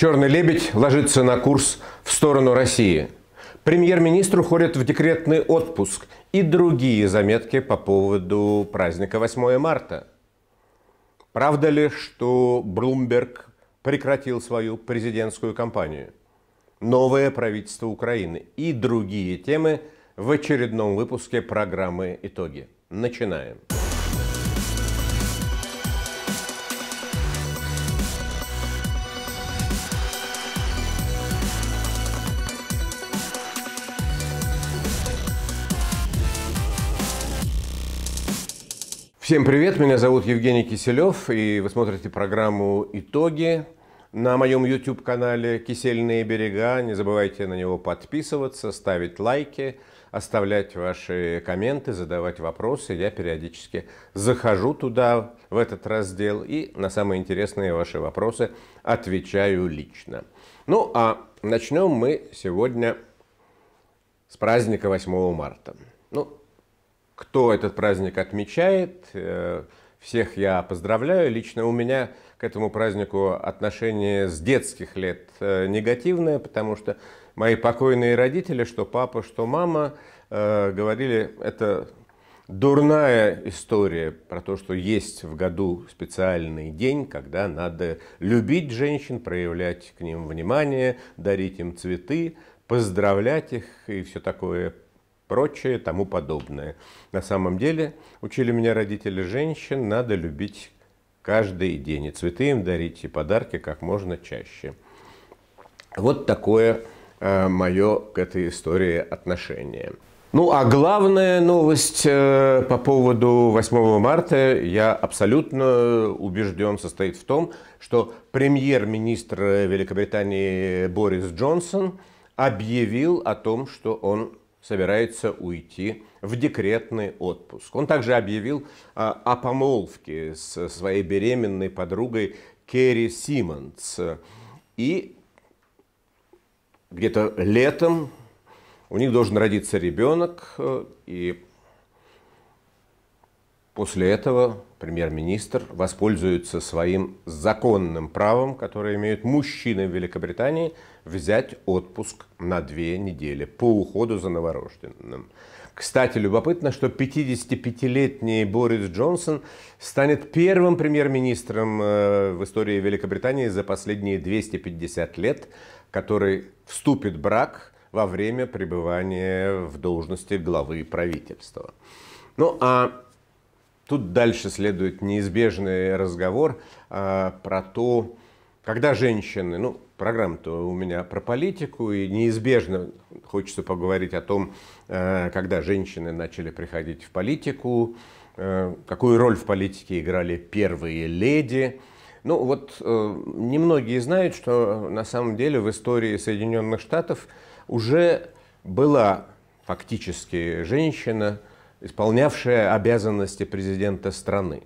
Черный лебедь ложится на курс в сторону России. Премьер-министр уходит в декретный отпуск и другие заметки по поводу праздника 8 марта. Правда ли, что Блумберг прекратил свою президентскую кампанию? Новое правительство Украины и другие темы в очередном выпуске программы «Итоги». Начинаем. Начинаем. Всем привет, меня зовут Евгений Киселев, и вы смотрите программу «Итоги» на моем YouTube-канале «Кисельные берега». Не забывайте на него подписываться, ставить лайки, оставлять ваши комменты, задавать вопросы. Я периодически захожу туда, в этот раздел, и на самые интересные ваши вопросы отвечаю лично. Ну, а начнем мы сегодня с праздника 8 марта. Ну, кто этот праздник отмечает. Э, всех я поздравляю. Лично у меня к этому празднику отношение с детских лет э, негативное, потому что мои покойные родители, что папа, что мама, э, говорили, это дурная история про то, что есть в году специальный день, когда надо любить женщин, проявлять к ним внимание, дарить им цветы, поздравлять их и все такое прочее, тому подобное. На самом деле, учили меня родители женщин, надо любить каждый день, и цветы им дарить, и подарки как можно чаще. Вот такое э, мое к этой истории отношение. Ну, а главная новость э, по поводу 8 марта, я абсолютно убежден, состоит в том, что премьер-министр Великобритании Борис Джонсон объявил о том, что он собирается уйти в декретный отпуск. Он также объявил а, о помолвке с своей беременной подругой Керри Симмонс. И где-то летом у них должен родиться ребенок, э, и после этого премьер-министр воспользуется своим законным правом, которое имеют мужчины в Великобритании, взять отпуск на две недели по уходу за новорожденным. Кстати, любопытно, что 55-летний Борис Джонсон станет первым премьер-министром э, в истории Великобритании за последние 250 лет, который вступит в брак во время пребывания в должности главы правительства. Ну а Тут дальше следует неизбежный разговор э, про то, когда женщины, ну, программа-то у меня про политику, и неизбежно хочется поговорить о том, э, когда женщины начали приходить в политику, э, какую роль в политике играли первые леди. Ну вот э, немногие знают, что на самом деле в истории Соединенных Штатов уже была фактически женщина – исполнявшая обязанности президента страны.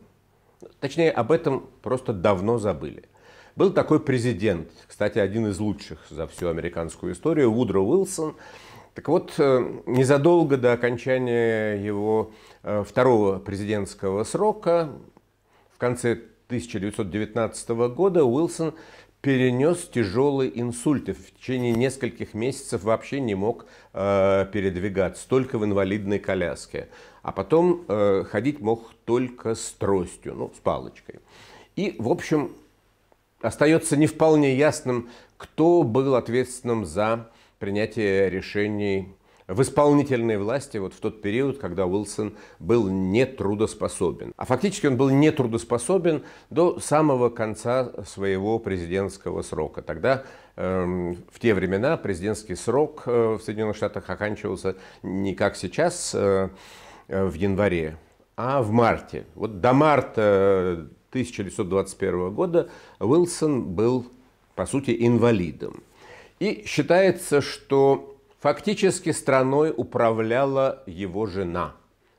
Точнее, об этом просто давно забыли. Был такой президент, кстати, один из лучших за всю американскую историю, Вудро Уилсон. Так вот, э, незадолго до окончания его э, второго президентского срока, в конце 1919 года, Уилсон перенес тяжелый инсульт и в течение нескольких месяцев вообще не мог э, передвигаться, только в инвалидной коляске. А потом э, ходить мог только с тростью, ну, с палочкой. И, в общем, остается не вполне ясным, кто был ответственным за принятие решений в исполнительной власти вот в тот период, когда Уилсон был нетрудоспособен. А фактически он был нетрудоспособен до самого конца своего президентского срока. Тогда эм, в те времена президентский срок э, в Соединенных Штатах оканчивался не как сейчас э, э, в январе, а в марте. Вот до марта 1921 года Уилсон был, по сути, инвалидом. И считается, что Фактически страной управляла его жена,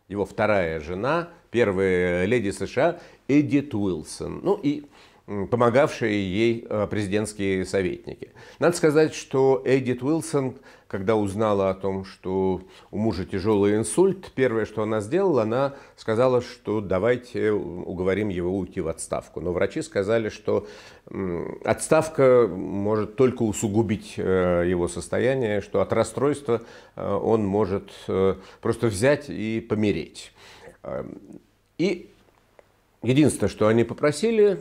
его вторая жена, первая леди США Эдит Уилсон. Ну и помогавшие ей э, президентские советники. Надо сказать, что Эдит Уилсон, когда узнала о том, что у мужа тяжелый инсульт, первое, что она сделала, она сказала, что давайте уговорим его уйти в отставку. Но врачи сказали, что отставка может только усугубить э, его состояние, что от расстройства э, он может просто взять и помереть. И единственное, что они попросили,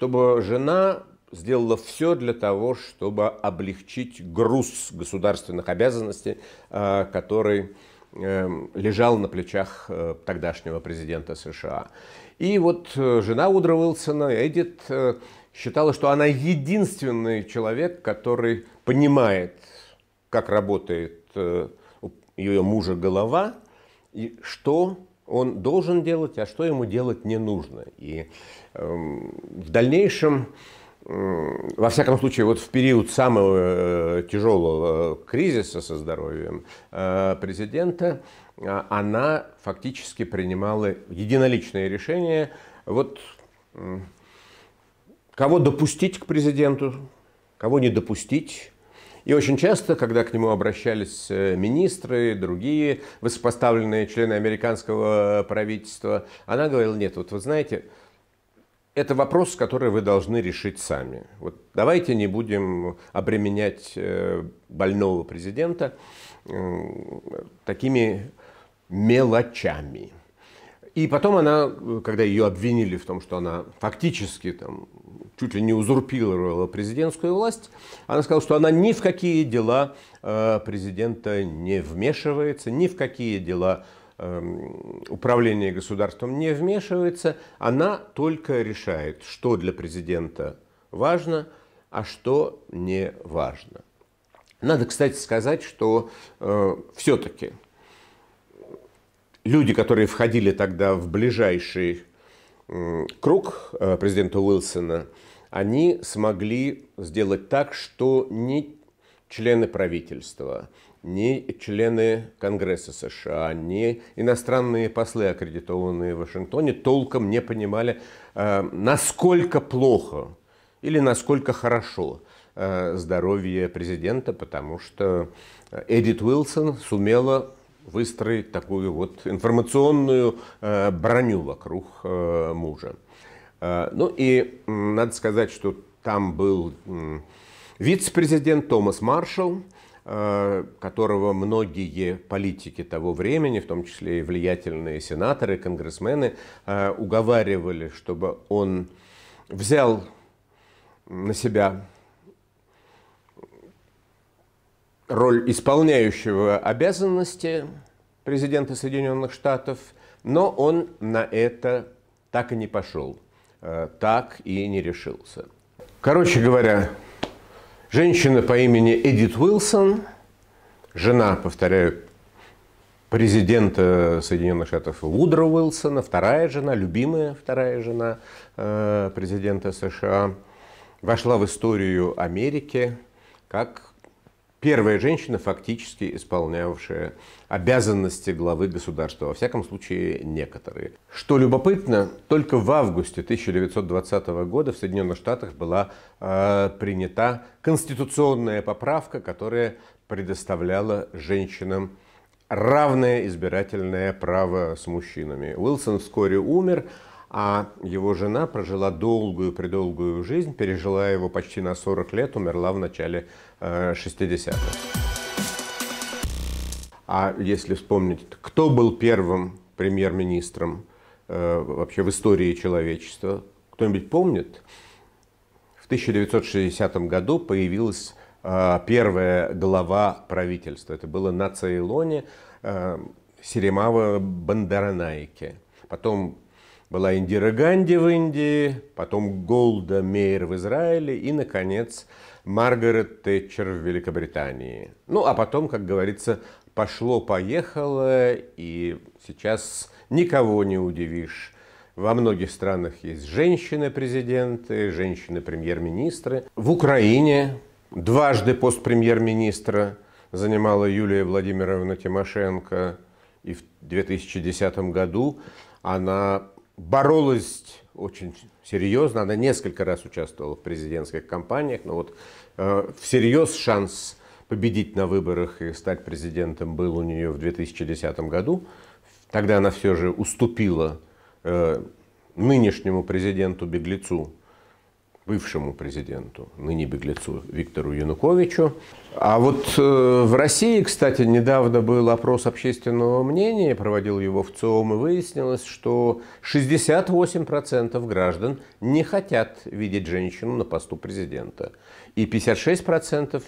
чтобы жена сделала все для того, чтобы облегчить груз государственных обязанностей, э, который эм, лежал на плечах э, тогдашнего президента США. И вот э, жена Удра Уилсона, Эдит, считала, что она единственный человек, который понимает, как работает ее мужа голова, и что он должен делать, а что ему делать не нужно. И Эм, в дальнейшем, во всяком случае, вот в период самого э, тяжелого э, кризиса со здоровьем э, президента, а, она фактически принимала единоличные решения. Вот кого допустить к президенту, кого не допустить. И очень часто, когда к нему обращались министры, другие высокопоставленные члены американского правительства, она говорила, нет, вот вы знаете, это вопрос, который вы должны решить сами. Вот давайте не будем обременять э, больного президента э, такими мелочами. И потом она, когда ее обвинили в том, что она фактически там, чуть ли не узурпировала президентскую власть, она сказала, что она ни в какие дела э, президента не вмешивается, ни в какие дела Эм, управление государством не вмешивается, она только решает, что для президента важно, а что не важно. Надо, кстати, сказать, что э, все-таки люди, которые входили тогда в ближайший э, круг э, президента Уилсона, они смогли сделать так, что не члены правительства, ни члены Конгресса США, ни иностранные послы, аккредитованные в Вашингтоне, толком не понимали, э, насколько плохо или насколько хорошо э, здоровье президента, потому что Эдит Уилсон сумела выстроить такую вот информационную э, броню вокруг мужа. Ну и надо сказать, что там был вице-президент Томас Маршалл, Э, которого многие политики того времени, в том числе и влиятельные сенаторы, конгрессмены, э, уговаривали, чтобы он взял на себя роль исполняющего обязанности президента Соединенных Штатов, но он на это так и не пошел, э, так и не решился. Короче говоря, Женщина по имени Эдит Уилсон, жена, повторяю, президента Соединенных Штатов Вудро Уилсона, вторая жена, любимая вторая жена э, президента США, вошла в историю Америки как первая женщина, фактически исполнявшая обязанности главы государства, во всяком случае некоторые. Что любопытно, только в августе 1920 года в Соединенных Штатах была э, принята конституционная поправка, которая предоставляла женщинам равное избирательное право с мужчинами. Уилсон вскоре умер, а его жена прожила долгую-предолгую жизнь, пережила его почти на 40 лет, умерла в начале 60-х. Э, а если вспомнить, кто был первым премьер-министром э, вообще в истории человечества, кто-нибудь помнит? В 1960 году появилась э, первая глава правительства. Это было на Цейлоне Серемава Бандаранайке. Потом была Индира Ганди в Индии, потом Голда Мейер в Израиле и, наконец, Маргарет Тэтчер в Великобритании. Ну, а потом, как говорится, пошло-поехало, и сейчас никого не удивишь. Во многих странах есть женщины-президенты, женщины-премьер-министры. В Украине дважды пост премьер-министра занимала Юлия Владимировна Тимошенко. И в 2010 году она боролась очень серьезно. Она несколько раз участвовала в президентских кампаниях, но вот э, всерьез шанс победить на выборах и стать президентом был у нее в 2010 году. Тогда она все же уступила э, нынешнему президенту Беглецу бывшему президенту, ныне беглецу Виктору Януковичу. А вот э, в России, кстати, недавно был опрос общественного мнения, проводил его в ЦИОМ, и выяснилось, что 68% граждан не хотят видеть женщину на посту президента. И 56%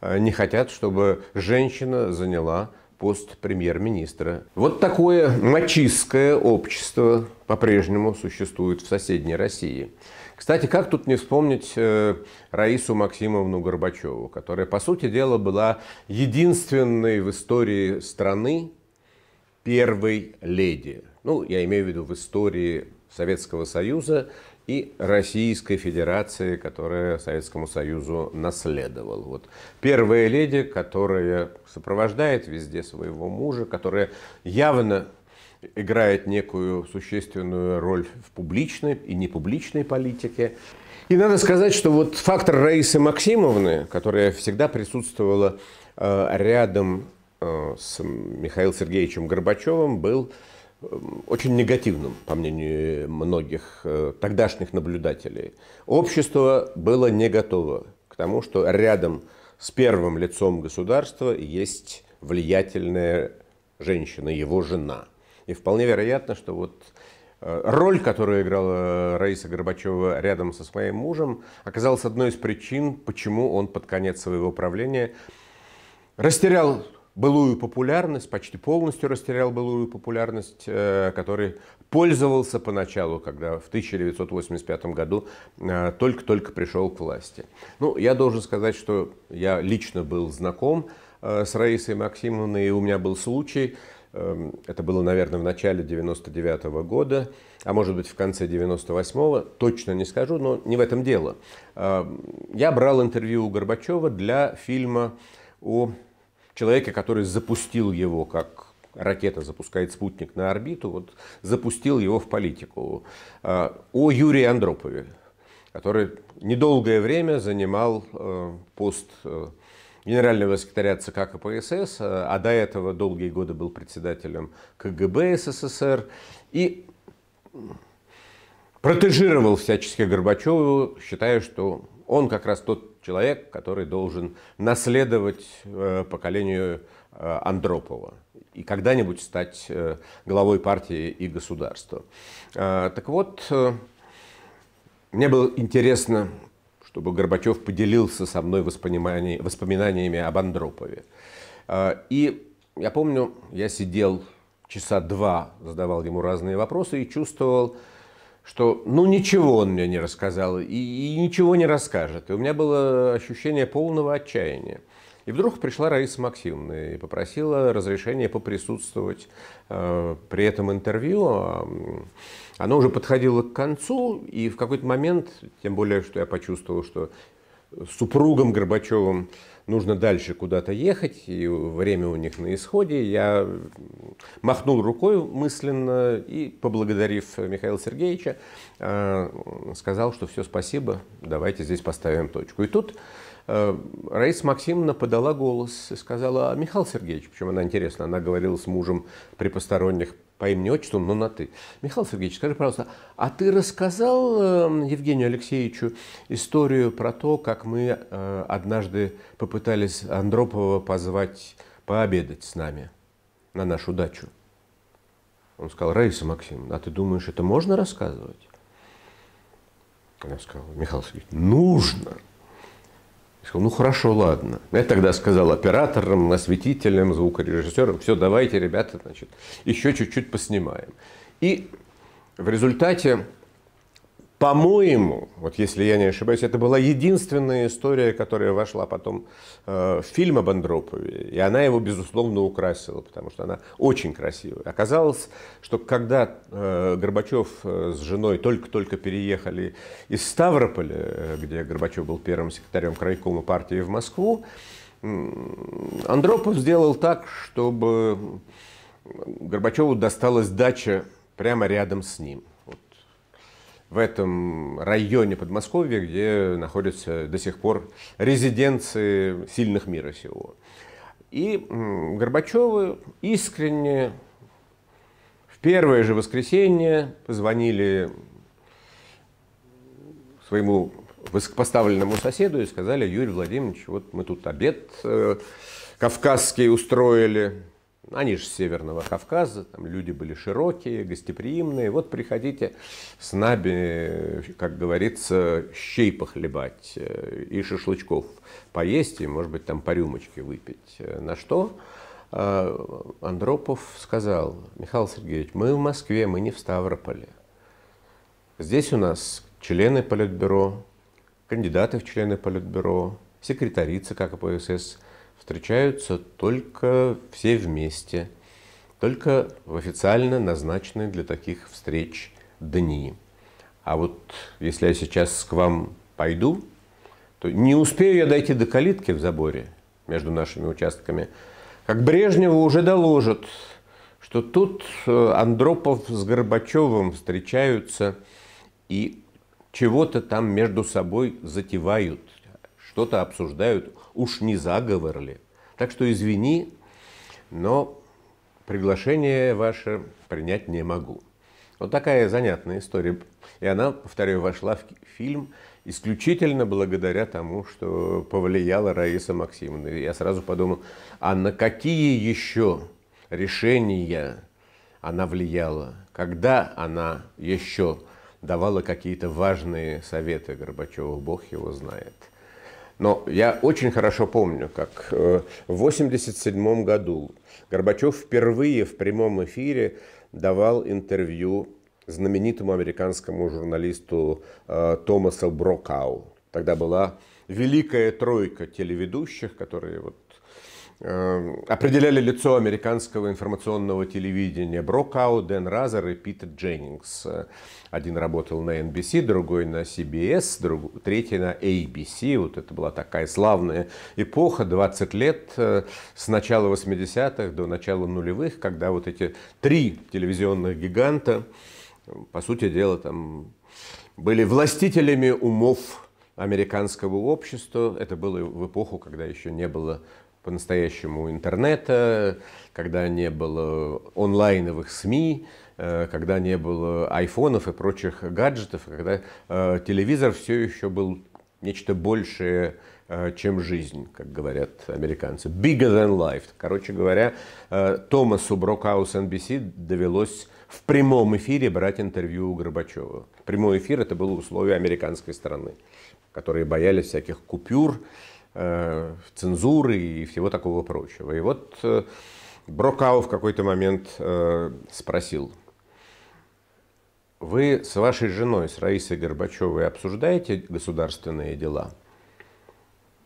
э, не хотят, чтобы женщина заняла пост премьер-министра. Вот такое мачистское общество по-прежнему существует в соседней России. Кстати, как тут не вспомнить э, Раису Максимовну Горбачеву, которая, по сути дела, была единственной в истории страны первой леди. Ну, я имею в виду в истории Советского Союза и Российской Федерации, которая Советскому Союзу наследовала. Вот первая леди, которая сопровождает везде своего мужа, которая явно играет некую существенную роль в публичной и непубличной политике. И надо сказать, что вот фактор Раисы Максимовны, которая всегда присутствовала э, рядом э, с Михаилом Сергеевичем Горбачевым, был э, очень негативным, по мнению многих тогдашних наблюдателей. Общество было не готово к тому, что рядом с первым лицом государства есть влиятельная женщина, его жена – и вполне вероятно, что вот э, роль, которую играла Раиса Горбачева рядом со своим мужем, оказалась одной из причин, почему он под конец своего правления растерял былую популярность, почти полностью растерял былую популярность, э, который пользовался поначалу, когда в 1985 году э, только-только пришел к власти. Ну, я должен сказать, что я лично был знаком с Раисой Максимовной, и у меня был случай, Эм, это было, наверное, в начале 99 -го года, а может быть в конце 98-го, точно не скажу, но не в этом дело. Эм, я брал интервью у Горбачева для фильма о человеке, который запустил его как ракета запускает спутник на орбиту, вот запустил его в политику. Э, о Юрии Андропове, который недолгое время занимал э, пост э, генерального секретаря ЦК КПСС, э, а до этого долгие годы был председателем КГБ СССР. И протежировал всячески Горбачеву, считая, что он как раз тот человек, который должен наследовать э, поколению э, Андропова и когда-нибудь стать главой партии и государства. Так вот, мне было интересно чтобы Горбачев поделился со мной воспоминаниями об Андропове. А, и я помню, я сидел часа два, задавал ему разные вопросы и чувствовал, что ну ничего он мне не рассказал и, и ничего не расскажет. И у меня было ощущение полного отчаяния. И вдруг пришла Раиса Максимовна и попросила разрешения поприсутствовать э, при этом интервью. Оно уже подходило к концу, и в какой-то момент, тем более, что я почувствовал, что супругом Горбачевым нужно дальше куда-то ехать, и время у них на исходе. Я махнул рукой мысленно и, поблагодарив Михаила Сергеевича, э, сказал, что все, спасибо, давайте здесь поставим точку. И тут Э, Раиса Максимовна подала голос и сказала, «А, Михаил Сергеевич, причем она интересно, она говорила с мужем при посторонних по имени отчеству, но на «ты». Михаил Сергеевич, скажи, пожалуйста, а ты рассказал эм, Евгению Алексеевичу историю про то, как мы э, однажды попытались Андропова позвать пообедать с нами на нашу дачу? Он сказал, Раиса Максимовна, а ты думаешь, это можно рассказывать? Она сказала, Михаил Сергеевич, нужно. Сказал, ну хорошо, ладно. Я тогда сказал операторам, осветителям, звукорежиссерам, все, давайте, ребята, значит, еще чуть-чуть поснимаем. И в результате по-моему, вот если я не ошибаюсь, это была единственная история, которая вошла потом э, в фильм об Андропове. И она его, безусловно, украсила, потому что она очень красивая. Оказалось, что когда э, Горбачев э, с женой только-только переехали из Ставрополя, э, где Горбачев был первым секретарем крайкома партии в Москву, э, Андропов сделал так, чтобы Горбачеву досталась дача прямо рядом с ним – в этом районе Подмосковья, где находятся до сих пор резиденции сильных мира сего. И Горбачевы искренне в первое же воскресенье позвонили своему высокопоставленному соседу и сказали, Юрий Владимирович, вот мы тут обед э, кавказский устроили, они же с Северного Кавказа, там люди были широкие, гостеприимные. Вот приходите с нами, как говорится, щей похлебать э, и шашлычков поесть, и, может быть, там по рюмочке выпить. Э, на что э, Андропов сказал, Михаил Сергеевич, мы в Москве, мы не в Ставрополе. Здесь у нас члены Политбюро, кандидаты в члены Политбюро, секретарица ККПСС – встречаются только все вместе, только в официально назначенные для таких встреч дни. А вот если я сейчас к вам пойду, то не успею я дойти до калитки в заборе между нашими участками, как Брежневу уже доложат, что тут э, Андропов с Горбачевым встречаются и чего-то там между собой затевают – что-то обсуждают, уж не заговор ли. Так что извини, но приглашение ваше принять не могу. Вот такая занятная история. И она, повторяю, вошла в фильм исключительно благодаря тому, что повлияла Раиса Максимовна. Я сразу подумал, а на какие еще решения она влияла? Когда она еще давала какие-то важные советы Горбачеву, бог его знает. Но я очень хорошо помню, как э, в 1987 году Горбачев впервые в прямом эфире давал интервью знаменитому американскому журналисту э, Томасу Брокау. Тогда была великая тройка телеведущих, которые вот Э, определяли лицо американского информационного телевидения Брокау, Дэн Разер и Питер Дженнингс. Один работал на NBC, другой на CBS, друг, третий на ABC. Вот это была такая славная эпоха, 20 лет э, с начала 80-х до начала нулевых, когда вот эти три телевизионных гиганта, по сути дела, там были властителями умов американского общества. Это было в эпоху, когда еще не было по-настоящему интернета, когда не было онлайновых СМИ, э, когда не было айфонов и прочих гаджетов, когда э, телевизор все еще был нечто большее, э, чем жизнь, как говорят американцы. Bigger than life. Короче говоря, Томасу Брокау с NBC довелось в прямом эфире брать интервью у Горбачева. Прямой эфир – это было условие американской страны, которые боялись всяких купюр, Э, цензуры и всего такого прочего. И вот э, Брокау в какой-то момент э, спросил, вы с вашей женой, с Раисой Горбачевой, обсуждаете государственные дела?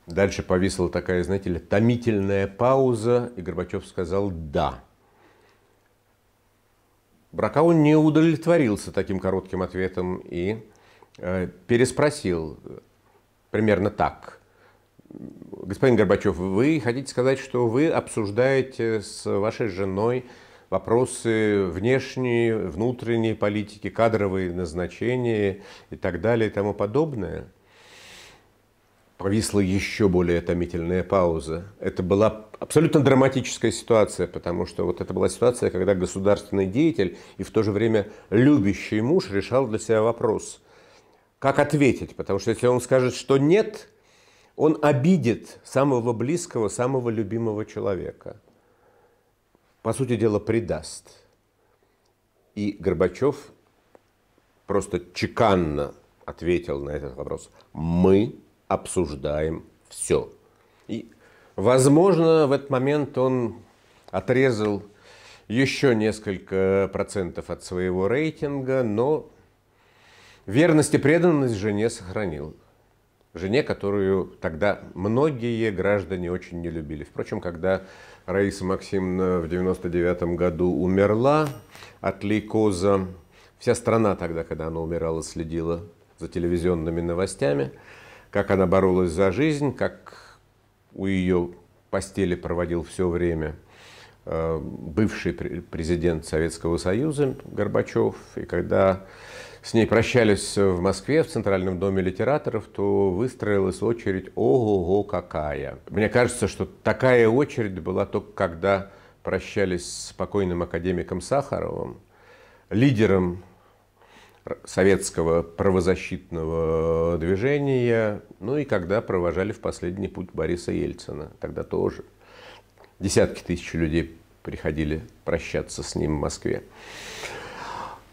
Дальше повисла такая, знаете ли, томительная пауза, и Горбачев сказал «да». Бракау не удовлетворился таким коротким ответом и э, переспросил примерно так – господин Горбачев, вы хотите сказать, что вы обсуждаете с вашей женой вопросы внешней, внутренней политики, кадровые назначения и так далее и тому подобное? Повисла еще более томительная пауза. Это была абсолютно драматическая ситуация, потому что вот это была ситуация, когда государственный деятель и в то же время любящий муж решал для себя вопрос, как ответить, потому что если он скажет, что нет – он обидит самого близкого, самого любимого человека. По сути дела, предаст. И Горбачев просто чеканно ответил на этот вопрос. Мы обсуждаем все. И, возможно, в этот момент он отрезал еще несколько процентов от своего рейтинга, но верность и преданность жене сохранил жене, которую тогда многие граждане очень не любили. Впрочем, когда Раиса Максимовна в 1999 году умерла от лейкоза, вся страна тогда, когда она умирала, следила за телевизионными новостями, как она боролась за жизнь, как у ее постели проводил все время э, бывший президент Советского Союза Горбачев, и когда с ней прощались в Москве, в Центральном доме литераторов, то выстроилась очередь ого-го какая. Мне кажется, что такая очередь была только когда прощались с покойным академиком Сахаровым, лидером советского правозащитного движения, ну и когда провожали в последний путь Бориса Ельцина, тогда тоже. Десятки тысяч людей приходили прощаться с ним в Москве.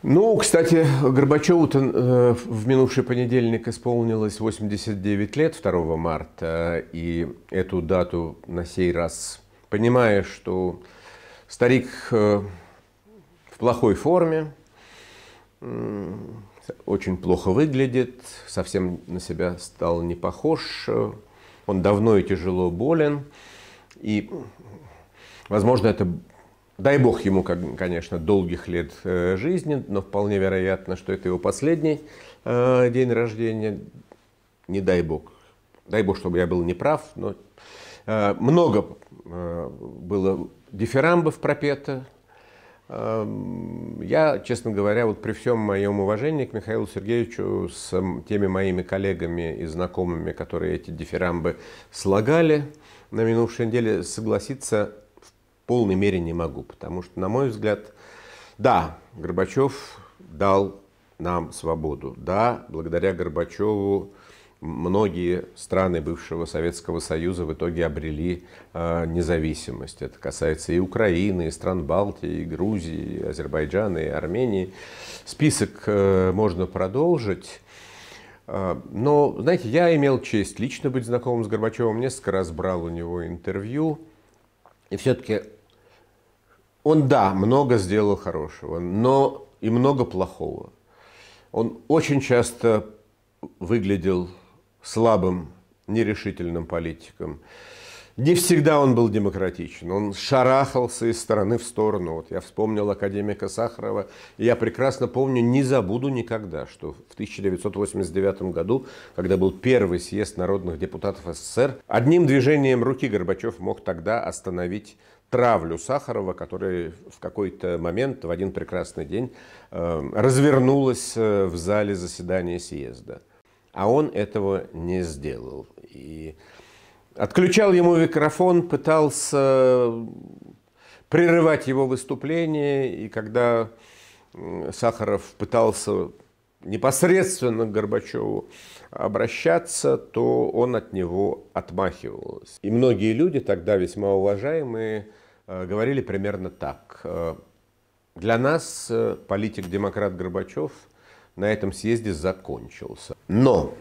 Ну, кстати, Горбачеву э, в минувший понедельник исполнилось 89 лет, 2 марта, и эту дату на сей раз, понимая, что старик э, в плохой форме, э, очень плохо выглядит, совсем на себя стал не похож, он давно и тяжело болен, и, возможно, это Дай бог ему, конечно, долгих лет э, жизни, но вполне вероятно, что это его последний э, день рождения. Не дай бог. Дай бог, чтобы я был неправ, но э, много было дифирамбов пропета. Эм, я, честно говоря, вот при всем моем уважении к Михаилу Сергеевичу с теми моими коллегами и знакомыми, которые эти дифирамбы слагали на минувшей неделе, согласиться полной мере не могу, потому что, на мой взгляд, да, Горбачев дал нам свободу. Да, благодаря Горбачеву многие страны бывшего Советского Союза в итоге обрели э, независимость. Это касается и Украины, и стран Балтии, и Грузии, и Азербайджана, и Армении. Список э, можно продолжить. Э, но, знаете, я имел честь лично быть знакомым с Горбачевым, несколько раз брал у него интервью. И все-таки он, да, много сделал хорошего, но и много плохого. Он очень часто выглядел слабым, нерешительным политиком. Не всегда он был демократичен, он шарахался из стороны в сторону. Вот я вспомнил академика Сахарова, и я прекрасно помню, не забуду никогда, что в 1989 году, когда был первый съезд народных депутатов СССР, одним движением руки Горбачев мог тогда остановить травлю Сахарова, которая в какой-то момент, в один прекрасный день, эм, развернулась э, в зале заседания съезда. А он этого не сделал. И отключал ему микрофон, пытался прерывать его выступление, и когда Сахаров пытался непосредственно к Горбачеву обращаться, то он от него отмахивался. И многие люди, тогда весьма уважаемые, э, говорили примерно так. Э, Для нас э, политик-демократ Горбачев на этом съезде закончился. Но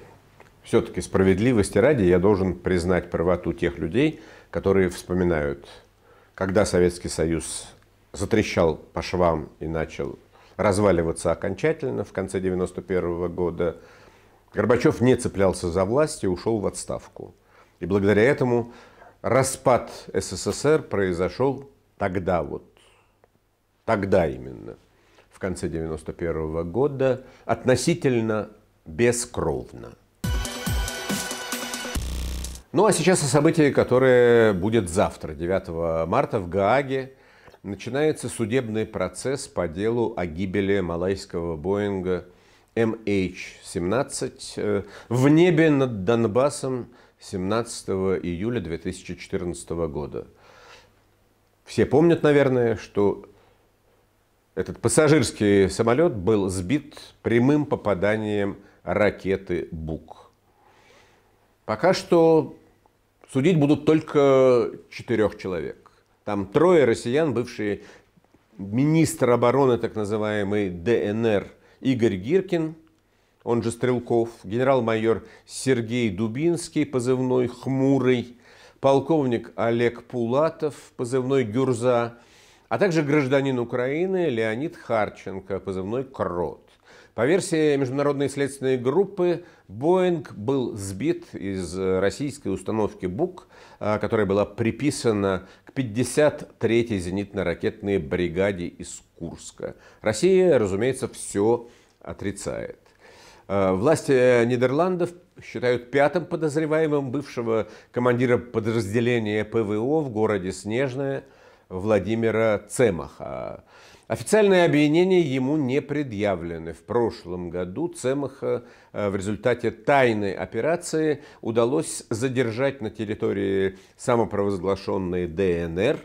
все-таки справедливости ради я должен признать правоту тех людей, которые вспоминают, когда Советский Союз затрещал по швам и начал разваливаться окончательно в конце 1991 года. Горбачев не цеплялся за власть и ушел в отставку. И благодаря этому распад СССР произошел тогда вот, тогда именно, в конце 91 года, относительно бескровно. Ну а сейчас о событии, которое будет завтра, 9 марта в Гааге начинается судебный процесс по делу о гибели малайского Боинга MH17 э, в небе над Донбассом 17 июля 2014 года. Все помнят, наверное, что этот пассажирский самолет был сбит прямым попаданием ракеты «Бук». Пока что судить будут только четырех человек. Там трое россиян, бывшие министр обороны так называемый ДНР Игорь Гиркин, он же Стрелков, генерал-майор Сергей Дубинский, позывной «Хмурый», полковник Олег Пулатов, позывной «Гюрза», а также гражданин Украины Леонид Харченко, позывной «Крот». По версии международной следственной группы, Боинг был сбит из российской установки «Бук», а, которая была приписана 53-й зенитно-ракетной бригаде из Курска. Россия, разумеется, все отрицает. Э, власти э, Нидерландов считают пятым подозреваемым бывшего командира подразделения ПВО в городе Снежное Владимира Цемаха. Официальные обвинения ему не предъявлены. В прошлом году Цемаха э, в результате тайной операции удалось задержать на территории самопровозглашенной ДНР.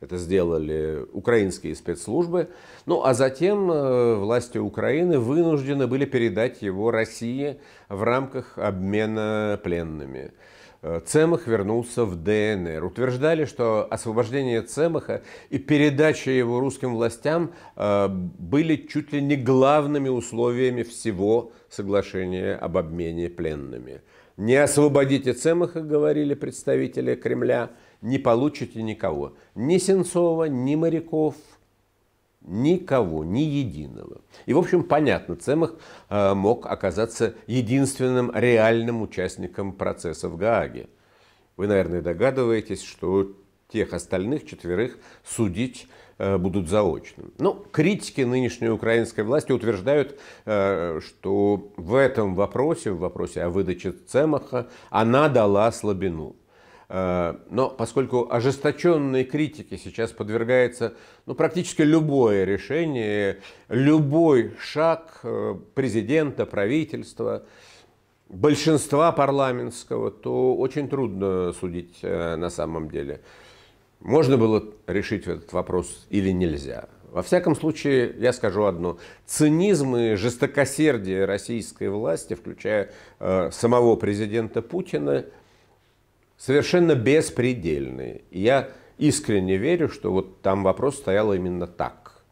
Это сделали украинские спецслужбы. Ну а затем э, власти Украины вынуждены были передать его России в рамках обмена пленными. Э, Цемах вернулся в ДНР. Утверждали, что освобождение Цемаха и передача его русским властям э, были чуть ли не главными условиями всего соглашения об обмене пленными. Не освободите Цемаха, говорили представители Кремля, не получите никого. Ни Сенцова, ни моряков – Никого, ни единого. И, в общем, понятно, Цемах э, мог оказаться единственным реальным участником процесса в Гааге. Вы, наверное, догадываетесь, что тех остальных четверых судить э, будут заочно. Но ну, критики нынешней украинской власти утверждают, э, что в этом вопросе, в вопросе о выдаче Цемаха, она дала слабину. Э, но поскольку ожесточенной критике сейчас подвергается ну, практически любое решение, любой шаг э, президента, правительства, большинства парламентского, то очень трудно судить э, на самом деле. Можно было решить этот вопрос или нельзя? Во всяком случае, я скажу одно. Цинизм и жестокосердие российской власти, включая э, самого президента Путина, совершенно беспредельные. я искренне верю, что вот там вопрос стоял именно так.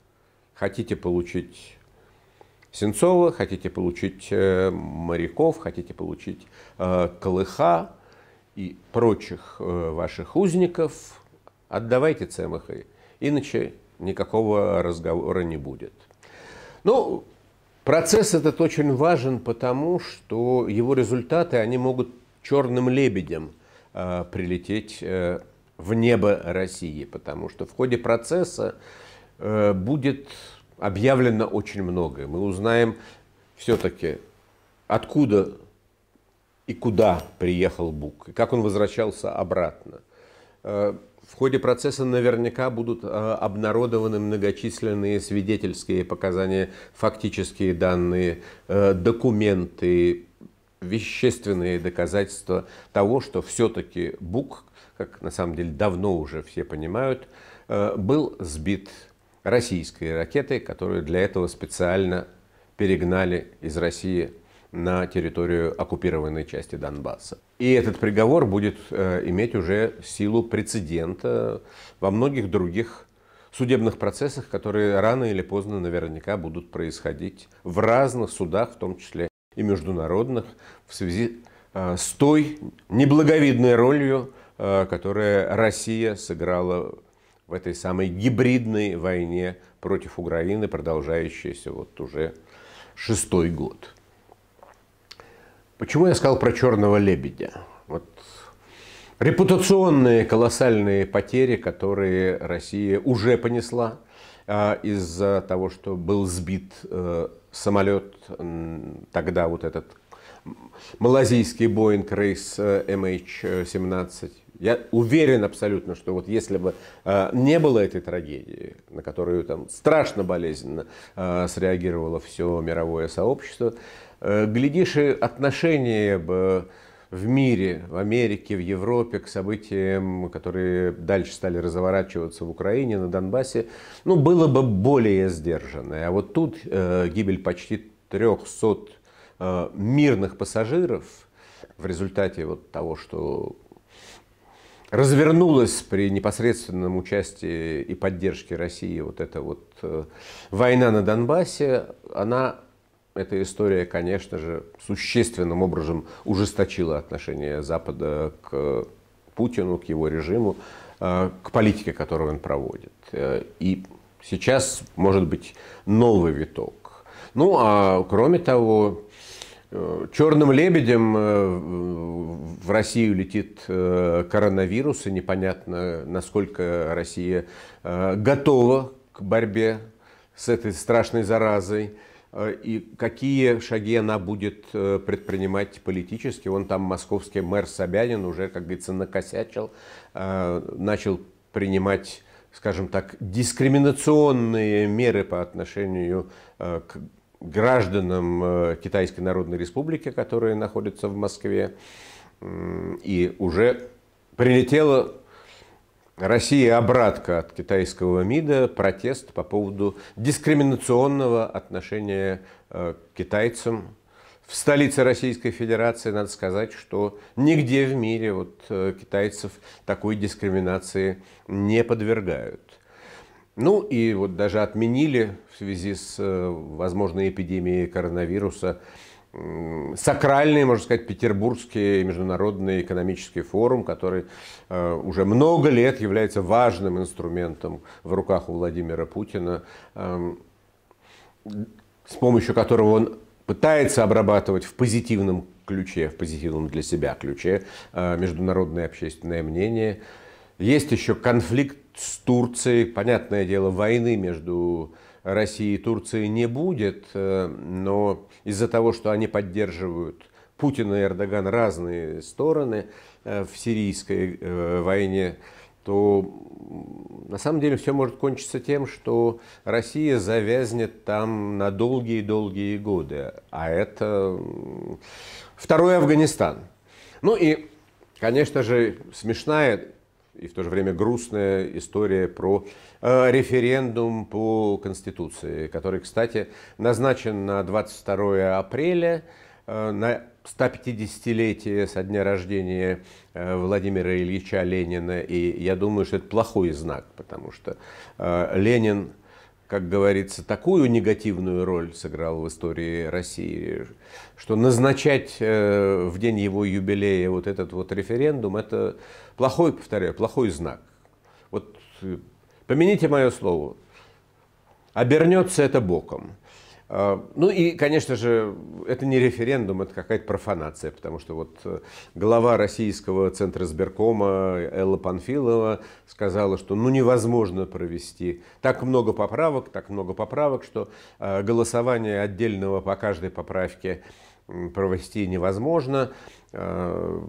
Хотите получить Сенцова, хотите получить э, моряков, хотите получить э, Колыха и прочих э, ваших узников, отдавайте ЦМХ, иначе никакого разговора не будет. Ну, процесс этот очень важен, потому что его результаты, они могут черным лебедем – Э, прилететь э, в небо России, потому что в ходе процесса э, будет объявлено очень многое. Мы узнаем все-таки, откуда и куда приехал Бук, как он возвращался обратно. В ходе процесса наверняка будут обнародованы многочисленные свидетельские показания, фактические данные, документы, вещественные доказательства того, что все-таки Бук, как на самом деле давно уже все понимают, э, был сбит российской ракетой, которую для этого специально перегнали из России на территорию оккупированной части Донбасса. И этот приговор будет э, иметь уже силу прецедента во многих других судебных процессах, которые рано или поздно наверняка будут происходить в разных судах, в том числе и международных в связи э, с той неблаговидной ролью, э, которую Россия сыграла в этой самой гибридной войне против Украины, продолжающейся вот уже шестой год. Почему я сказал про черного лебедя? Вот репутационные колоссальные потери, которые Россия уже понесла э, из-за того, что был сбит самолет, тогда вот этот малазийский Boeing Рейс MH17. Э, Я уверен абсолютно, что вот если бы э, не было этой трагедии, на которую там страшно болезненно э, среагировало все мировое сообщество, глядишь, и отношения бы в мире, в Америке, в Европе, к событиям, которые дальше стали разворачиваться в Украине, на Донбассе, ну, было бы более сдержанное. А вот тут э, гибель почти 300 э, мирных пассажиров в результате вот того, что развернулась при непосредственном участии и поддержке России вот эта вот э, война на Донбассе, она эта история, конечно же, существенным образом ужесточила отношение Запада к Путину, к его режиму, э, к политике, которую он проводит. Э, и сейчас, может быть, новый виток. Ну, а кроме того, э, черным лебедем в Россию летит коронавирус, и непонятно, насколько Россия готова к борьбе с этой страшной заразой. Э, и какие шаги она будет э, предпринимать политически. Он там московский мэр Собянин уже, как говорится, накосячил, э, начал принимать скажем так, дискриминационные меры по отношению к гражданам Китайской Народной Республики, которые находятся в Москве. И уже прилетело Россия обратка от китайского МИДа, протест по поводу дискриминационного отношения э, к китайцам. В столице Российской Федерации надо сказать, что нигде в мире вот, э, китайцев такой дискриминации не подвергают. Ну и вот даже отменили в связи с э, возможной эпидемией коронавируса сакральный, можно сказать, Петербургский международный экономический форум, который э, уже много лет является важным инструментом в руках у Владимира Путина, эм, с помощью которого он пытается обрабатывать в позитивном ключе, в позитивном для себя ключе э, международное общественное мнение. Есть еще конфликт с Турцией, понятное дело, войны между России и Турции не будет, э, но из-за того, что они поддерживают Путина и Эрдоган разные стороны э, в сирийской э, войне, то на самом деле все может кончиться тем, что Россия завязнет там на долгие-долгие годы. А это второй Афганистан. Ну и, конечно же, смешная и в то же время грустная история про э, референдум по Конституции, который, кстати, назначен на 22 апреля, э, на 150-летие со дня рождения э, Владимира Ильича Ленина. И я думаю, что это плохой знак, потому что э, Ленин как говорится, такую негативную роль сыграл в истории России, что назначать э, в день его юбилея вот этот вот референдум, это плохой, повторяю, плохой знак. Вот э, помяните мое слово, обернется это боком. А, ну и, конечно же, это не референдум, это какая-то профанация, потому что вот э, глава российского центра сберкома Элла Панфилова сказала, что ну невозможно провести так много поправок, так много поправок, что э, голосование отдельного по каждой поправке провести невозможно. Э,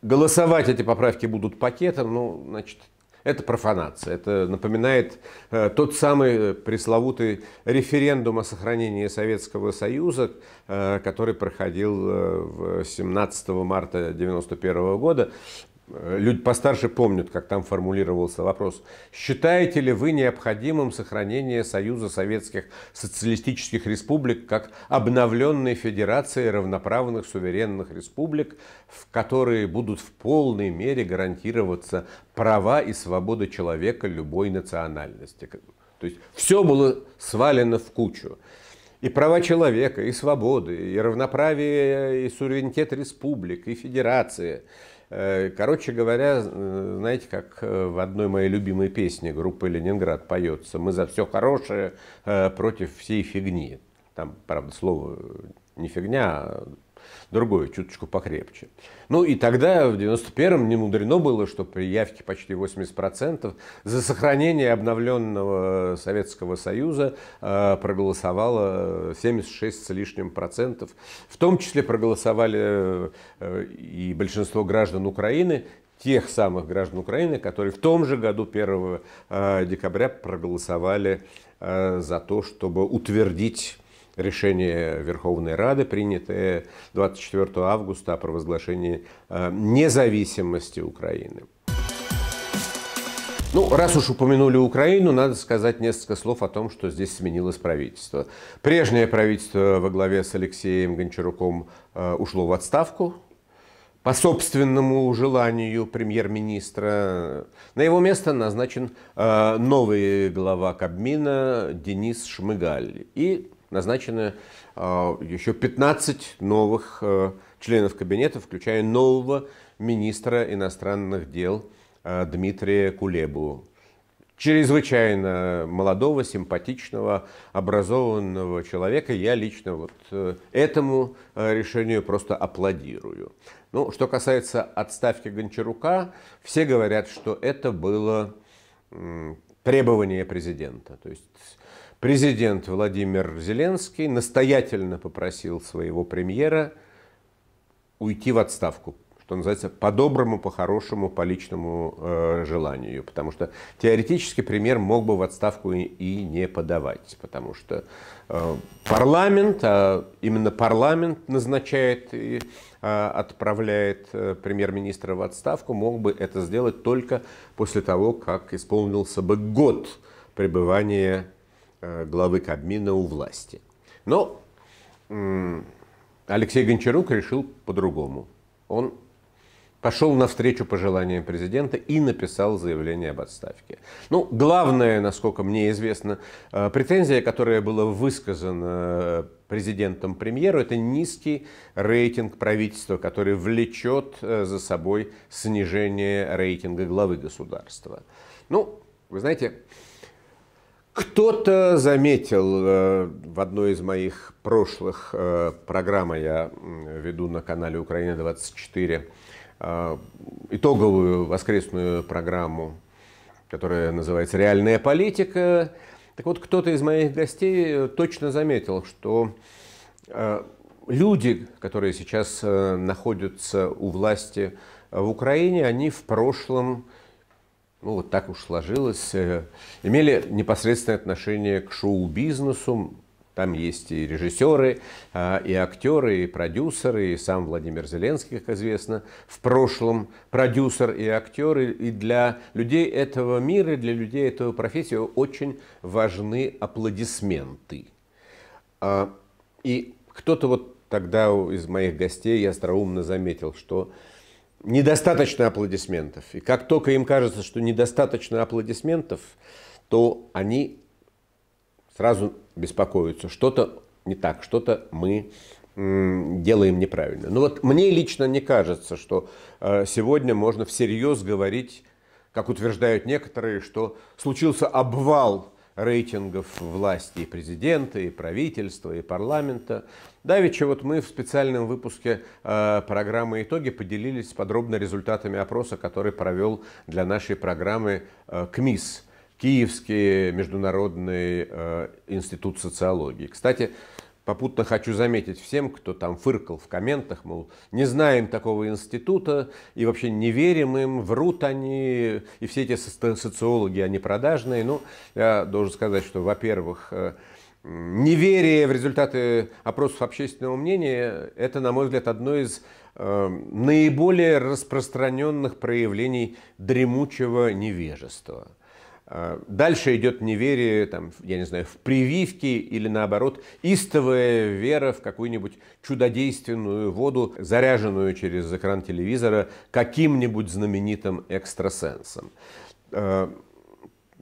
голосовать эти поправки будут пакетом, ну, значит, это профанация. Это напоминает э, тот самый э, пресловутый референдум о сохранении Советского Союза, э, который проходил 17 марта 1991 года люди постарше помнят, как там формулировался вопрос. Считаете ли вы необходимым сохранение Союза Советских Социалистических Республик как обновленной федерации равноправных суверенных республик, в которые будут в полной мере гарантироваться права и свобода человека любой национальности? То есть все было свалено в кучу и права человека, и свободы, и равноправие, и суверенитет республик, и федерация. Э, короче говоря, э, знаете, как э, в одной моей любимой песне группы «Ленинград» поется «Мы за все хорошее против всей фигни». Там, правда, слово не фигня, а другое, чуточку покрепче. Ну и тогда, в 91-м, не мудрено было, что при явке почти 80% за сохранение обновленного э, Советского Союза э, проголосовало 76 э, с лишним процентов. В том числе проголосовали э, и большинство граждан Украины, тех самых граждан Украины, которые в том же году 1 э, декабря проголосовали за то, чтобы утвердить решение Верховной Рады, принятое 24 августа о провозглашении э, независимости Украины. Ну, раз уж упомянули Украину, надо сказать несколько слов о том, что здесь сменилось правительство. Прежнее правительство во главе с Алексеем Гончаруком э, ушло в отставку по собственному желанию премьер-министра. На его место назначен э, новый глава Кабмина Денис Шмыгаль. И назначено э, еще 15 новых э, членов кабинета, включая нового министра иностранных дел э, Дмитрия Кулебу, чрезвычайно молодого, симпатичного, образованного человека. Я лично вот этому решению просто аплодирую. Ну, что касается отставки Гончарука, все говорят, что это было требование президента. То есть президент Владимир Зеленский настоятельно попросил своего премьера уйти в отставку, что называется, по-доброму, по-хорошему, по личному э, желанию. Потому что теоретически премьер мог бы в отставку и, и не подавать, потому что э, парламент, а именно парламент назначает и э, отправляет э, премьер-министра в отставку, мог бы это сделать только после того, как исполнился бы год пребывания Э, главы Кабмина у власти. Но Алексей Гончарук решил по-другому. Он пошел навстречу пожеланиям президента и написал заявление об отставке. Ну, главное, насколько мне известно, э, претензия, которая была высказана э, президентом премьеру, это низкий рейтинг правительства, который влечет за собой снижение рейтинга главы государства. Ну, вы знаете, кто-то заметил э, в одной из моих прошлых э, программ, а я веду на канале «Украина-24» э, итоговую воскресную программу, которая называется «Реальная политика». Так вот, кто-то из моих гостей точно заметил, что люди, которые сейчас находятся у власти в Украине, они в прошлом ну вот так уж сложилось, э, имели непосредственное отношение к шоу-бизнесу. Там есть и режиссеры, а, и актеры, и продюсеры, и сам Владимир Зеленский, как известно, в прошлом продюсер и актер. И для людей этого мира, для людей этого профессии очень важны аплодисменты. А, и кто-то вот тогда из моих гостей я остроумно заметил, что недостаточно аплодисментов. И как только им кажется, что недостаточно аплодисментов, то они сразу беспокоятся, что-то не так, что-то мы делаем неправильно. Но ну вот мне лично не кажется, что э, сегодня можно всерьез говорить, как утверждают некоторые, что случился обвал рейтингов власти и президента, и правительства, и парламента. Давеча вот мы в специальном выпуске э, программы «Итоги» поделились подробно результатами опроса, который провел для нашей программы э, КМИС, Киевский международный э, институт социологии. Кстати, Попутно хочу заметить всем, кто там фыркал в комментах, мол, не знаем такого института и вообще не верим им, врут они, и все эти социологи, они продажные. Ну, я должен сказать, что, во-первых, э, неверие в результаты опросов общественного мнения – это, на мой взгляд, одно из э, наиболее распространенных проявлений дремучего невежества – а, дальше идет неверие, там, я не знаю, в прививки или наоборот, истовая вера в какую-нибудь чудодейственную воду, заряженную через экран телевизора каким-нибудь знаменитым экстрасенсом. А,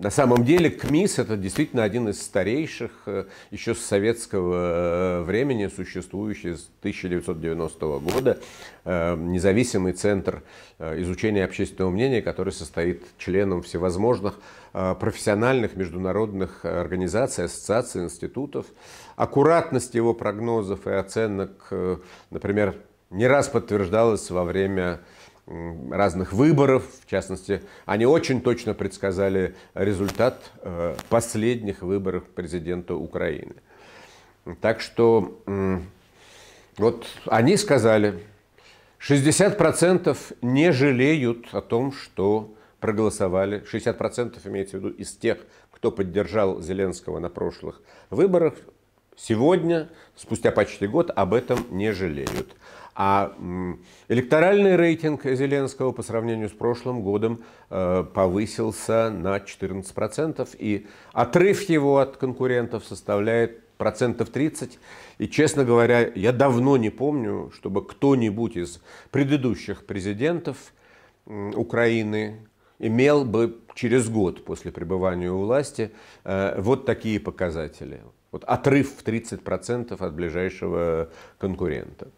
на самом деле КМИС это действительно один из старейших э, еще с советского э, времени, существующий с 1990 года, э, независимый центр изучения общественного мнения, который состоит членом всевозможных профессиональных международных организаций, ассоциаций, институтов. Аккуратность его прогнозов и оценок, например, не раз подтверждалась во время разных выборов, в частности, они очень точно предсказали результат э, последних выборов президента Украины. Так что вот они сказали, 60% не жалеют о том, что проголосовали. 60% имеется в виду из тех, кто поддержал Зеленского на прошлых выборах. Сегодня, спустя почти год, об этом не жалеют. А электоральный рейтинг Зеленского по сравнению с прошлым годом э, повысился на 14%, и отрыв его от конкурентов составляет процентов 30. И, честно говоря, я давно не помню, чтобы кто-нибудь из предыдущих президентов Украины имел бы через год после пребывания у власти э, вот такие показатели. Вот отрыв в 30% от ближайшего конкурента.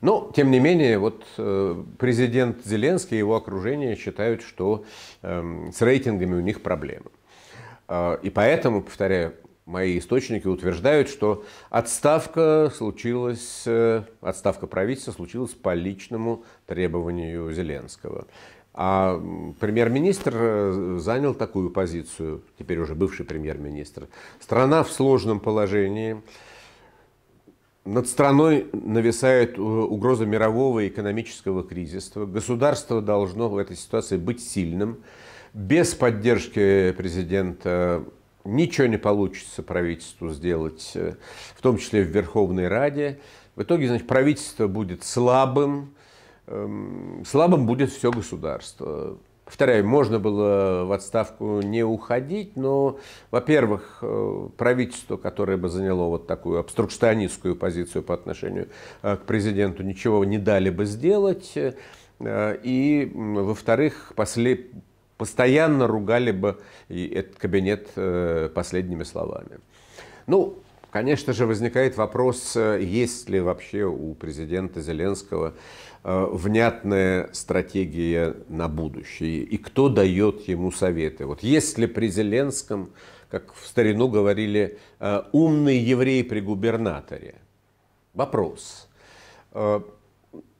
Но, тем не менее, вот э, президент Зеленский и его окружение считают, что эм, с рейтингами у них проблемы. А, и поэтому, повторяю, мои источники утверждают, что отставка случилась, э, отставка правительства случилась по личному требованию Зеленского. А премьер-министр э, занял такую позицию, теперь уже бывший премьер-министр. Страна в сложном положении. Над страной нависает э, угроза мирового экономического кризиса. Государство должно в этой ситуации быть сильным. Без поддержки президента ничего не получится правительству сделать, э, в том числе в Верховной Раде. В итоге, значит, правительство будет слабым, эм, слабым будет все государство. Повторяю, можно было в отставку не уходить, но, во-первых, э, правительство, которое бы заняло вот такую обструкционистскую позицию по отношению э, к президенту, ничего не дали бы сделать. Э, и, во-вторых, после, постоянно ругали бы этот кабинет последними словами. Ну, конечно же, возникает вопрос, есть ли вообще у президента Зеленского Э, внятная стратегия на будущее и кто дает ему советы. Вот если при Зеленском, как в старину говорили, э, умный еврей при губернаторе. Вопрос. Э,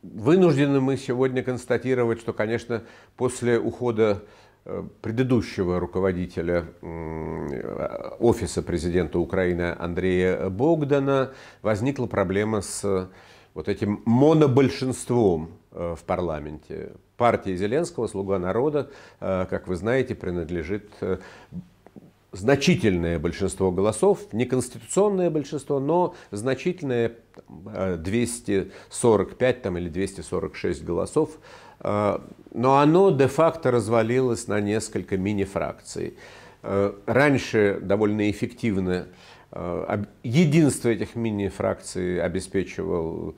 вынуждены мы сегодня констатировать, что, конечно, после ухода предыдущего руководителя Офиса президента Украины Андрея Богдана возникла проблема с вот этим монобольшинством э, в парламенте. Партия Зеленского, «Слуга народа», э, как вы знаете, принадлежит э, значительное большинство голосов, не конституционное большинство, но значительное 245 там, или 246 голосов, но оно де-факто развалилось на несколько мини-фракций. Раньше довольно эффективно Э, единство этих мини-фракций обеспечивал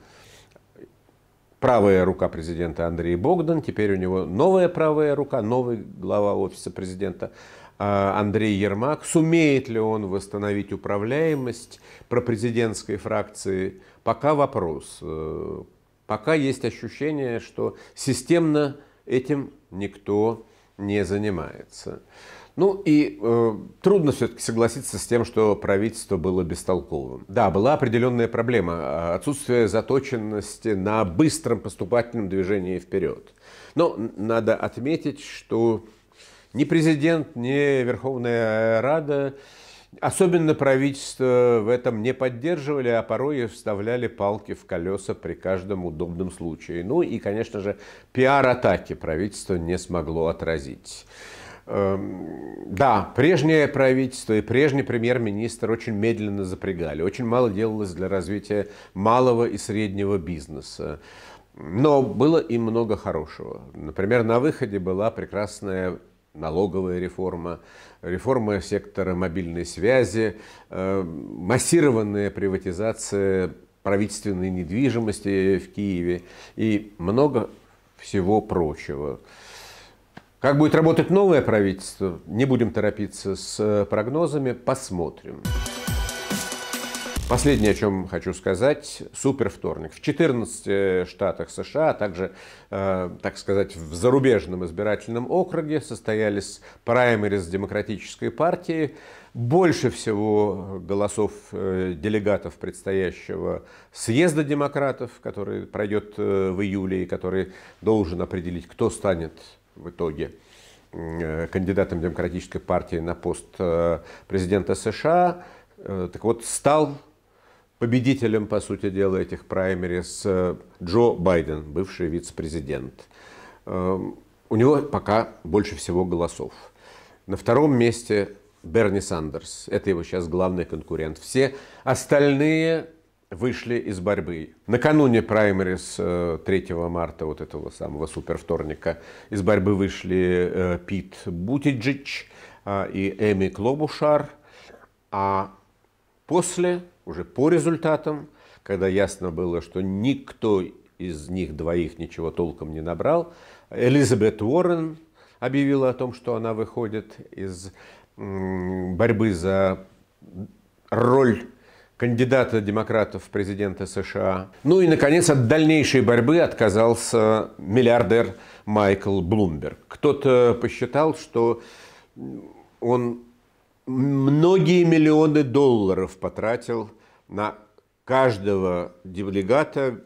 правая рука президента Андрей Богдан. Теперь у него новая правая рука, новый глава офиса президента э, Андрей Ермак. Сумеет ли он восстановить управляемость пропрезидентской фракции? Пока вопрос. Э, пока есть ощущение, что системно этим никто не занимается. Ну и э, трудно все-таки согласиться с тем, что правительство было бестолковым. Да, была определенная проблема. А, отсутствие заточенности на быстром поступательном движении вперед. Но надо отметить, что ни президент, ни Верховная Рада, особенно правительство в этом не поддерживали, а порой и вставляли палки в колеса при каждом удобном случае. Ну и, конечно же, пиар-атаки правительство не смогло отразить. Эм, да, прежнее правительство и прежний премьер-министр очень медленно запрягали. Очень мало делалось для развития малого и среднего бизнеса. Но было и много хорошего. Например, на выходе была прекрасная налоговая реформа, реформа сектора мобильной связи, эм, массированная приватизация правительственной недвижимости в Киеве и много всего прочего. Как будет работать новое правительство, не будем торопиться с э, прогнозами, посмотрим. Последнее, о чем хочу сказать, супер вторник. В 14 э, штатах США, а также, э, так сказать, в зарубежном избирательном округе состоялись праймерис Демократической партии. Больше всего голосов э, делегатов предстоящего съезда демократов, который пройдет э, в июле и который должен определить, кто станет в итоге э, кандидатом Демократической партии на пост э, президента США, э, так вот, стал победителем, по сути дела, этих праймерис Джо Байден, бывший вице-президент. У него пока больше всего голосов. На втором месте Берни Сандерс. Это его сейчас главный конкурент. Все остальные вышли из борьбы. Накануне праймерис 3 э, марта, вот этого самого супервторника, из борьбы вышли э, Пит Бутиджич а, и Эми Клобушар. А после, уже по результатам, когда ясно было, что никто из них двоих ничего толком не набрал, Элизабет Уоррен объявила о том, что она выходит из борьбы за роль кандидата демократов в президенты США. Ну и, наконец, от дальнейшей борьбы отказался миллиардер Майкл Блумберг. Кто-то посчитал, что он многие миллионы долларов потратил на каждого делегата,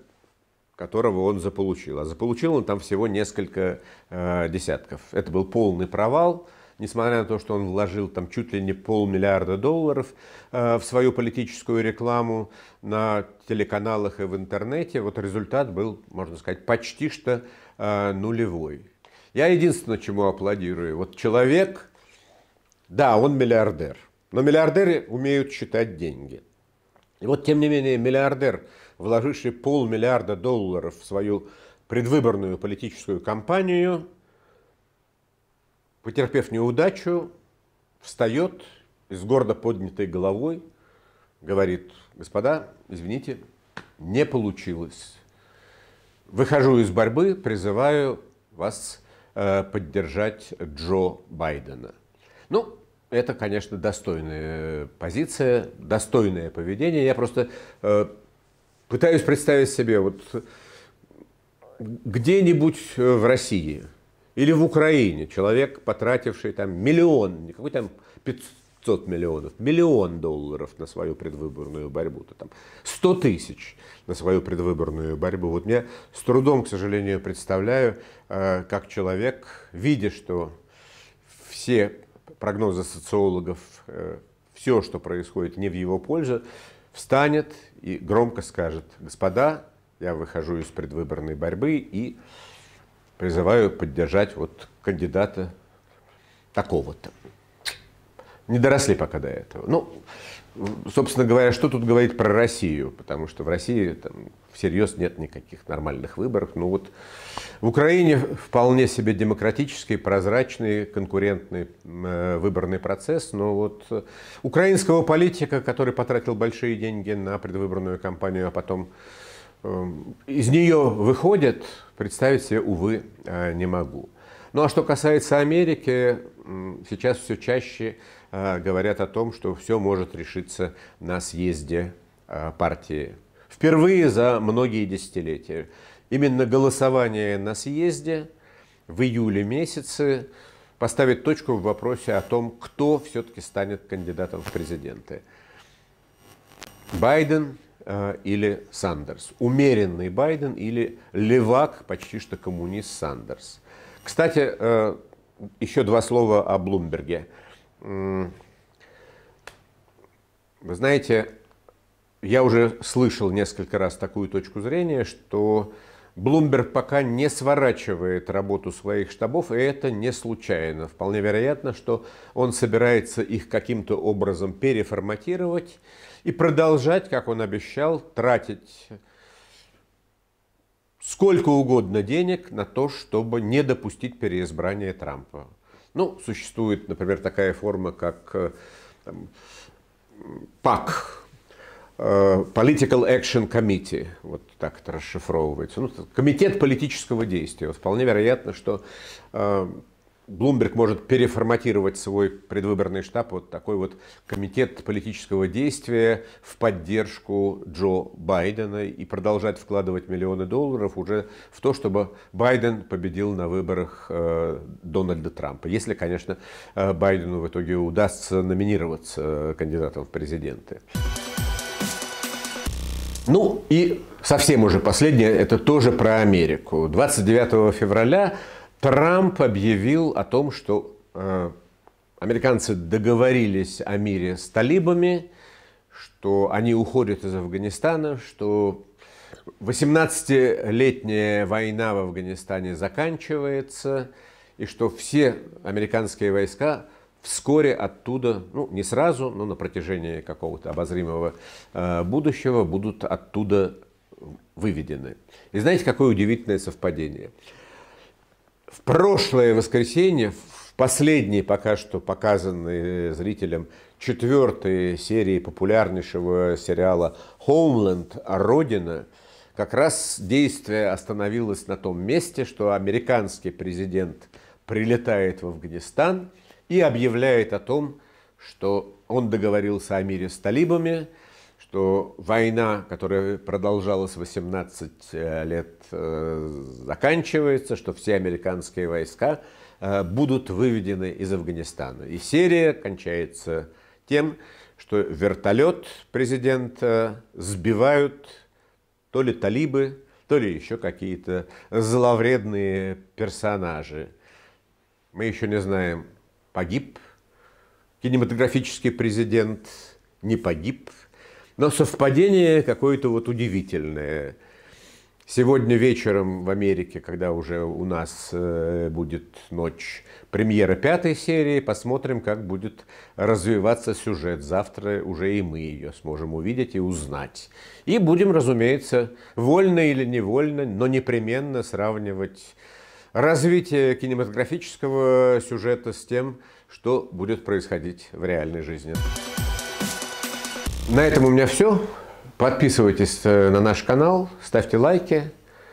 которого он заполучил. А заполучил он там всего несколько э, десятков. Это был полный провал несмотря на то, что он вложил там чуть ли не полмиллиарда долларов э, в свою политическую рекламу на телеканалах и в интернете, вот результат был, можно сказать, почти что э, нулевой. Я единственное, чему аплодирую. Вот человек, да, он миллиардер, но миллиардеры умеют считать деньги. И вот, тем не менее, миллиардер, вложивший полмиллиарда долларов в свою предвыборную политическую кампанию, Потерпев неудачу, встает и с гордо поднятой головой говорит, господа, извините, не получилось. Выхожу из борьбы, призываю вас э, поддержать Джо Байдена. Ну, это, конечно, достойная позиция, достойное поведение. Я просто э, пытаюсь представить себе, вот э, где-нибудь э, в России – или в Украине человек, потративший там миллион, не какой там 500 миллионов, миллион долларов на свою предвыборную борьбу, то там 100 тысяч на свою предвыборную борьбу. Вот мне с трудом, к сожалению, представляю, э, как человек, видя, что все прогнозы социологов, э, все, что происходит не в его пользу, встанет и громко скажет, господа, я выхожу из предвыборной борьбы и призываю поддержать вот кандидата такого-то. Не доросли пока до этого. Ну, собственно говоря, что тут говорить про Россию? Потому что в России там, всерьез нет никаких нормальных выборов. Ну вот в Украине вполне себе демократический, прозрачный, конкурентный э, выборный процесс. Но вот украинского политика, который потратил большие деньги на предвыборную кампанию, а потом Эм, из нее выходят, представить себе, увы, э, не могу. Ну а что касается Америки, сейчас все чаще э, говорят о том, что все может решиться на съезде э, партии. Впервые за многие десятилетия. Именно голосование на съезде в июле месяце поставит точку в вопросе о том, кто все-таки станет кандидатом в президенты. Байден Э, или Сандерс. Умеренный Байден или левак, почти что коммунист Сандерс. Кстати, э, еще два слова о Блумберге. Вы знаете, я уже слышал несколько раз такую точку зрения, что Блумберг пока не сворачивает работу своих штабов, и это не случайно. Вполне вероятно, что он собирается их каким-то образом переформатировать и продолжать, как он обещал, тратить сколько угодно денег на то, чтобы не допустить переизбрания Трампа. Ну, существует, например, такая форма, как э, там, ПАК, э, Political Action Committee, вот так это расшифровывается, ну, комитет политического действия. вполне вероятно, что э, Блумберг может переформатировать свой предвыборный штаб, вот такой вот комитет политического действия в поддержку Джо Байдена и продолжать вкладывать миллионы долларов уже в то, чтобы Байден победил на выборах э, Дональда Трампа. Если, конечно, э, Байдену в итоге удастся номинироваться э, кандидатом в президенты. Ну и совсем уже последнее, это тоже про Америку. 29 февраля Трамп объявил о том, что э, американцы договорились о мире с талибами, что они уходят из Афганистана, что 18-летняя война в Афганистане заканчивается, и что все американские войска вскоре оттуда, ну не сразу, но на протяжении какого-то обозримого э, будущего будут оттуда выведены. И знаете, какое удивительное совпадение – в прошлое воскресенье, в последней пока что показанной э, зрителям четвертой серии популярнейшего сериала «Хоумленд. Родина», как раз действие остановилось на том месте, что американский президент прилетает в Афганистан и объявляет о том, что он договорился о мире с талибами – что война, которая продолжалась 18 э, лет, э, заканчивается, что все американские войска э, будут выведены из Афганистана. И серия кончается тем, что вертолет президента сбивают то ли талибы, то ли еще какие-то зловредные персонажи. Мы еще не знаем, погиб кинематографический президент, не погиб – но совпадение какое-то вот удивительное. Сегодня вечером в Америке, когда уже у нас э, будет ночь премьера пятой серии, посмотрим, как будет развиваться сюжет. Завтра уже и мы ее сможем увидеть и узнать. И будем, разумеется, вольно или невольно, но непременно сравнивать развитие кинематографического сюжета с тем, что будет происходить в реальной жизни. На этом у меня все. Подписывайтесь э, на наш канал, ставьте лайки,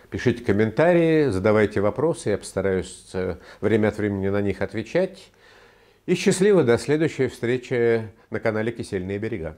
пишите комментарии, задавайте вопросы. Я постараюсь э, время от времени на них отвечать. И счастливо до следующей встречи на канале «Кисельные берега».